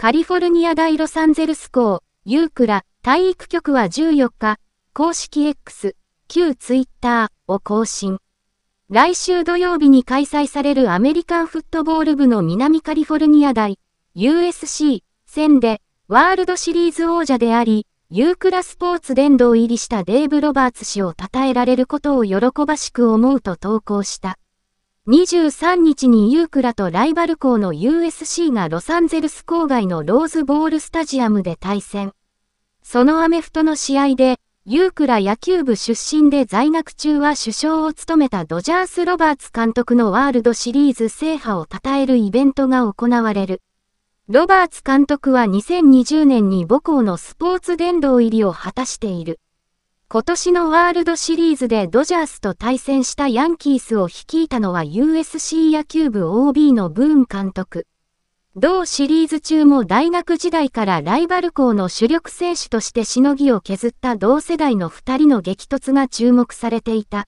カリフォルニア大ロサンゼルス校、ユークラ、体育局は14日、公式 X、旧 Twitter を更新。来週土曜日に開催されるアメリカンフットボール部の南カリフォルニア大 USC 戦でワールドシリーズ王者であり、ユークラスポーツ殿堂入りしたデーブ・ロバーツ氏を称えられることを喜ばしく思うと投稿した。23日にユークラとライバル校の USC がロサンゼルス郊外のローズボールスタジアムで対戦。そのアメフトの試合で、ユークラ野球部出身で在学中は首相を務めたドジャース・ロバーツ監督のワールドシリーズ制覇を称えるイベントが行われる。ロバーツ監督は2020年に母校のスポーツ殿堂入りを果たしている。今年のワールドシリーズでドジャースと対戦したヤンキースを率いたのは USC 野球部 OB のブーン監督。同シリーズ中も大学時代からライバル校の主力選手としてしのぎを削った同世代の2人の激突が注目されていた。